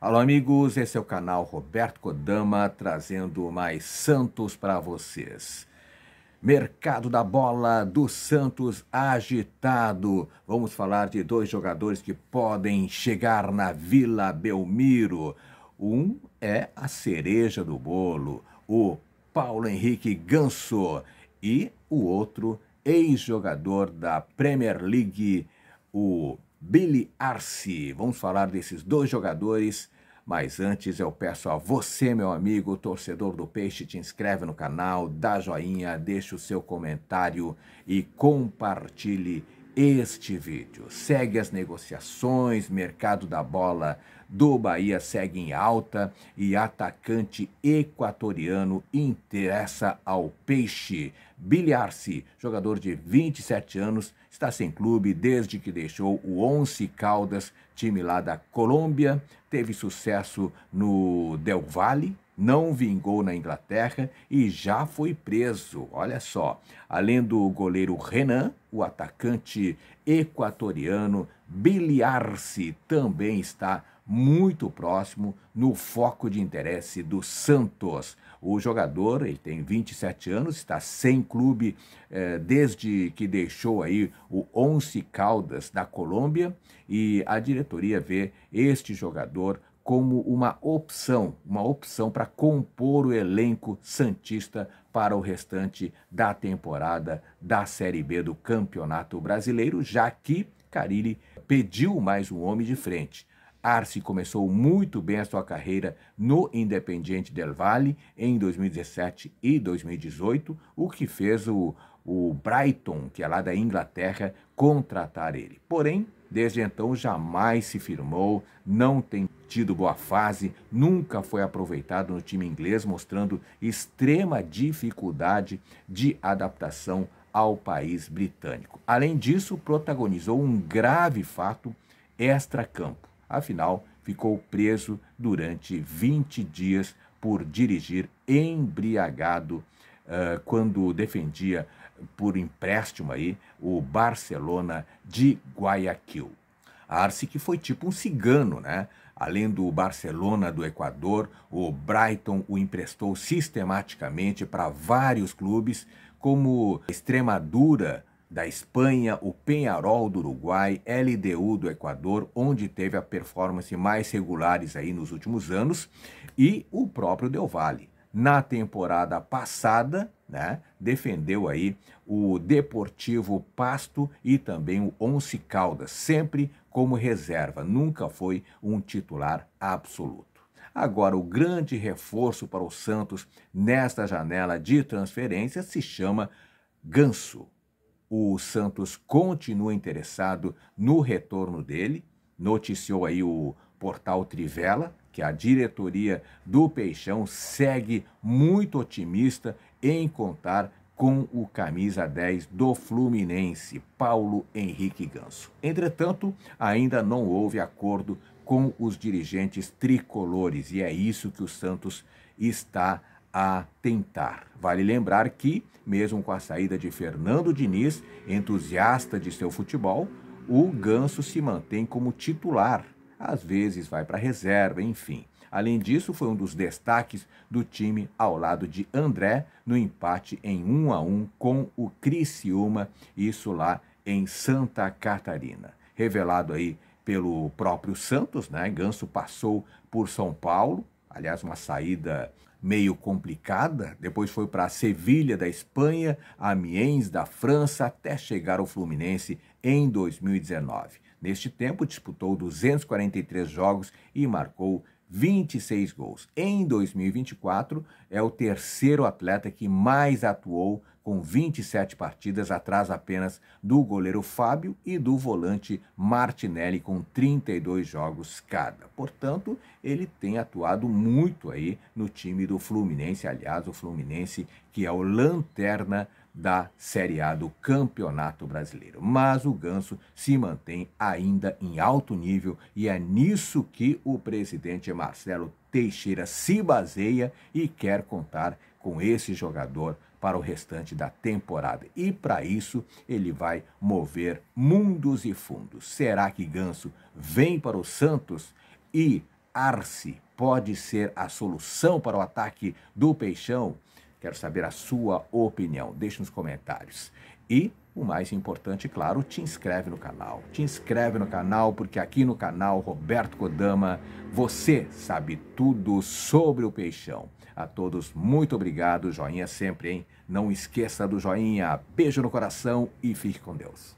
Alô, amigos, esse é o canal Roberto Kodama trazendo mais Santos para vocês. Mercado da bola do Santos agitado. Vamos falar de dois jogadores que podem chegar na Vila Belmiro. Um é a cereja do bolo, o Paulo Henrique Ganso, e o outro, ex-jogador da Premier League, o Billy Arce. Vamos falar desses dois jogadores, mas antes eu peço a você, meu amigo, torcedor do Peixe, te inscreve no canal, dá joinha, deixa o seu comentário e compartilhe este vídeo. Segue as negociações, mercado da bola do Bahia segue em alta e atacante equatoriano interessa ao Peixe. Biliarci, jogador de 27 anos, está sem clube desde que deixou o Once Caldas, time lá da Colômbia, teve sucesso no Del Valle, não vingou na Inglaterra e já foi preso. Olha só, além do goleiro Renan, o atacante equatoriano Biliar-se também está muito próximo no foco de interesse do Santos. O jogador, ele tem 27 anos, está sem clube eh, desde que deixou aí o Once Caldas da Colômbia e a diretoria vê este jogador como uma opção, uma opção para compor o elenco santista para o restante da temporada da Série B do Campeonato Brasileiro, já que Carille pediu mais um homem de frente. Arce começou muito bem a sua carreira no Independiente del Valle em 2017 e 2018, o que fez o, o Brighton, que é lá da Inglaterra, contratar ele. Porém, desde então jamais se firmou, não tem tido boa fase, nunca foi aproveitado no time inglês, mostrando extrema dificuldade de adaptação ao país britânico. Além disso, protagonizou um grave fato extracampo. Afinal, ficou preso durante 20 dias por dirigir embriagado uh, quando defendia por empréstimo aí o Barcelona de Guayaquil. Arce que foi tipo um cigano, né? Além do Barcelona do Equador, o Brighton o emprestou sistematicamente para vários clubes como Extremadura da Espanha, o Penharol do Uruguai, LDU do Equador, onde teve a performance mais regulares aí nos últimos anos, e o próprio Del Valle. Na temporada passada, né, defendeu aí o Deportivo Pasto e também o Once Caldas, sempre como reserva, nunca foi um titular absoluto. Agora, o grande reforço para o Santos nesta janela de transferência se chama Ganso. O Santos continua interessado no retorno dele, noticiou aí o portal Trivela, que a diretoria do Peixão segue muito otimista em contar com o camisa 10 do Fluminense, Paulo Henrique Ganso. Entretanto, ainda não houve acordo com os dirigentes tricolores. E é isso que o Santos está a tentar. Vale lembrar que, mesmo com a saída de Fernando Diniz, entusiasta de seu futebol, o Ganso se mantém como titular. Às vezes vai para reserva, enfim. Além disso, foi um dos destaques do time ao lado de André no empate em 1 a 1 com o Criciúma, isso lá em Santa Catarina. Revelado aí pelo próprio Santos, né? Ganso passou por São Paulo, aliás, uma saída meio complicada, depois foi para Sevilha da Espanha, Amiens da França, até chegar ao Fluminense em 2019. Neste tempo disputou 243 jogos e marcou 26 gols. Em 2024, é o terceiro atleta que mais atuou com 27 partidas, atrás apenas do goleiro Fábio e do volante Martinelli, com 32 jogos cada. Portanto, ele tem atuado muito aí no time do Fluminense, aliás, o Fluminense que é o lanterna da Série A do Campeonato Brasileiro. Mas o Ganso se mantém ainda em alto nível e é nisso que o presidente Marcelo Teixeira se baseia e quer contar com esse jogador para o restante da temporada. E para isso, ele vai mover mundos e fundos. Será que Ganso vem para o Santos e Arce pode ser a solução para o ataque do Peixão? Quero saber a sua opinião. Deixe nos comentários. E o mais importante, claro, te inscreve no canal. Te inscreve no canal porque aqui no canal Roberto Kodama você sabe tudo sobre o peixão. A todos, muito obrigado. Joinha sempre, hein? Não esqueça do joinha. Beijo no coração e fique com Deus.